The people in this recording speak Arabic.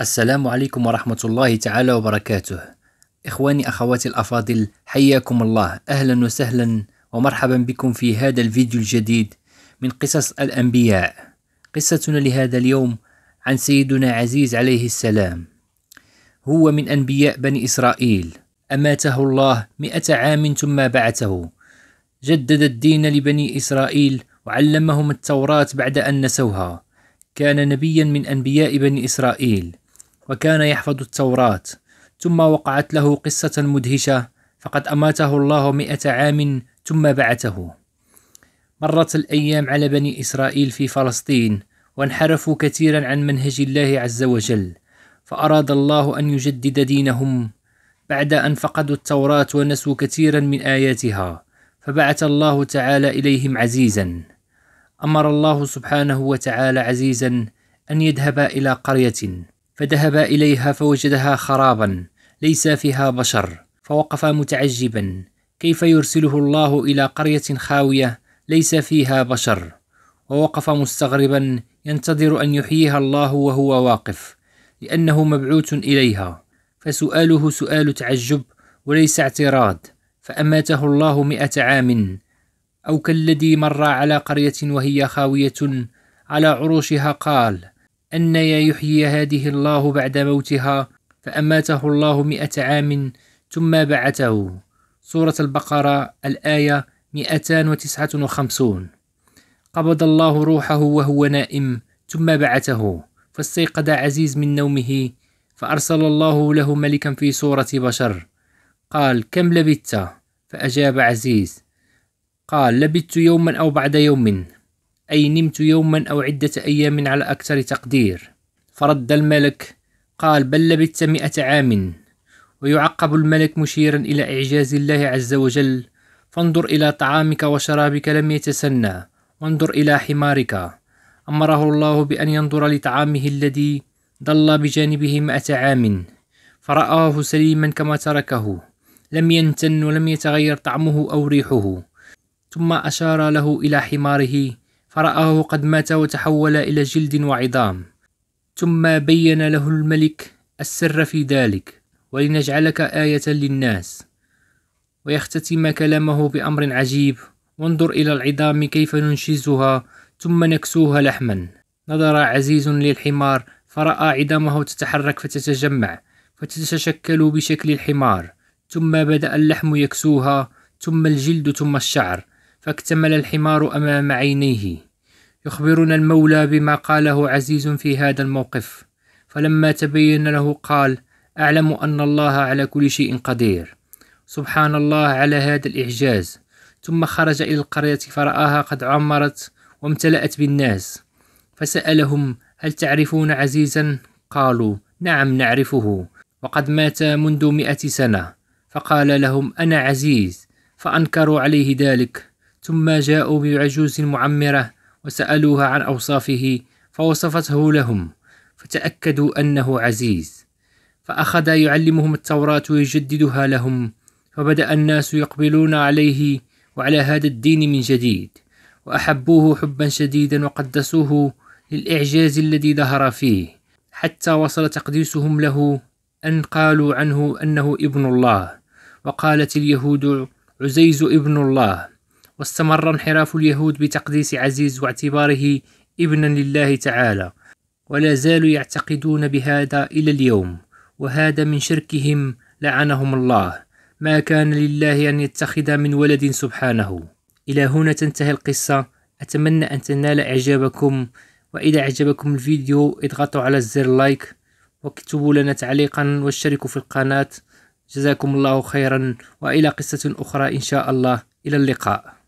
السلام عليكم ورحمة الله تعالى وبركاته إخواني أخواتي الأفاضل حياكم الله أهلا وسهلا ومرحبا بكم في هذا الفيديو الجديد من قصص الأنبياء قصتنا لهذا اليوم عن سيدنا عزيز عليه السلام هو من أنبياء بني إسرائيل أماته الله مئة عام ثم بعثه جدد الدين لبني إسرائيل وعلمهم التوراة بعد أن نسوها كان نبيا من أنبياء بني إسرائيل وكان يحفظ التوراة ثم وقعت له قصة مدهشة فقد أماته الله مئة عام ثم بعثه مرت الأيام على بني إسرائيل في فلسطين وانحرفوا كثيرا عن منهج الله عز وجل فأراد الله أن يجدد دينهم بعد أن فقدوا التوراة ونسوا كثيرا من آياتها فبعث الله تعالى إليهم عزيزا أمر الله سبحانه وتعالى عزيزا أن يذهب إلى قرية فذهب إليها فوجدها خرابا ليس فيها بشر فوقف متعجبا كيف يرسله الله إلى قرية خاوية ليس فيها بشر ووقف مستغربا ينتظر أن يحييها الله وهو واقف لأنه مبعوث إليها فسؤاله سؤال تعجب وليس اعتراض فأماته الله مئة عام أو كالذي مر على قرية وهي خاوية على عروشها قال أن يحيي هذه الله بعد موتها فأماته الله مئة عام ثم بعثه سورة البقرة الآية 259 قبض الله روحه وهو نائم ثم بعثه فاستيقظ عزيز من نومه فأرسل الله له ملكا في صورة بشر قال كم لبثت فأجاب عزيز قال لبثت يوما أو بعد يوم أي نمت يوما أو عدة أيام على أكثر تقدير فرد الملك قال بل لبت مئة عام ويعقب الملك مشيرا إلى إعجاز الله عز وجل فانظر إلى طعامك وشرابك لم يتسنى وانظر إلى حمارك أمره الله بأن ينظر لطعامه الذي ضل بجانبه مئة عام فرآه سليما كما تركه لم ينتن ولم يتغير طعمه أو ريحه ثم أشار له إلى حماره فرآه قد مات وتحول إلى جلد وعظام ثم بين له الملك السر في ذلك ولنجعلك آية للناس ويختتم كلامه بأمر عجيب وانظر إلى العظام كيف ننشزها ثم نكسوها لحما نظر عزيز للحمار فرأى عظامه تتحرك فتتجمع فتتشكل بشكل الحمار ثم بدأ اللحم يكسوها ثم الجلد ثم الشعر فاكتمل الحمار أمام عينيه يخبرنا المولى بما قاله عزيز في هذا الموقف فلما تبين له قال أعلم أن الله على كل شيء قدير سبحان الله على هذا الإعجاز ثم خرج إلى القرية فرآها قد عمرت وامتلأت بالناس فسألهم هل تعرفون عزيزا؟ قالوا نعم نعرفه وقد مات منذ مئة سنة فقال لهم أنا عزيز فأنكروا عليه ذلك ثم جاءوا بعجوز معمرة وسألوها عن أوصافه فوصفته لهم فتأكدوا أنه عزيز فأخذ يعلمهم التوراة ويجددها لهم فبدأ الناس يقبلون عليه وعلى هذا الدين من جديد وأحبوه حبا شديدا وقدسوه للإعجاز الذي ظهر فيه حتى وصل تقديسهم له أن قالوا عنه أنه ابن الله وقالت اليهود عزيز ابن الله واستمر انحراف اليهود بتقديس عزيز واعتباره ابنا لله تعالى ولا زالوا يعتقدون بهذا إلى اليوم وهذا من شركهم لعنهم الله ما كان لله أن يتخذ من ولد سبحانه إلى هنا تنتهي القصة أتمنى أن تنال إعجابكم وإذا أعجبكم الفيديو اضغطوا على زر لايك واكتبوا لنا تعليقا واشتركوا في القناة جزاكم الله خيرا وإلى قصة أخرى إن شاء الله إلى اللقاء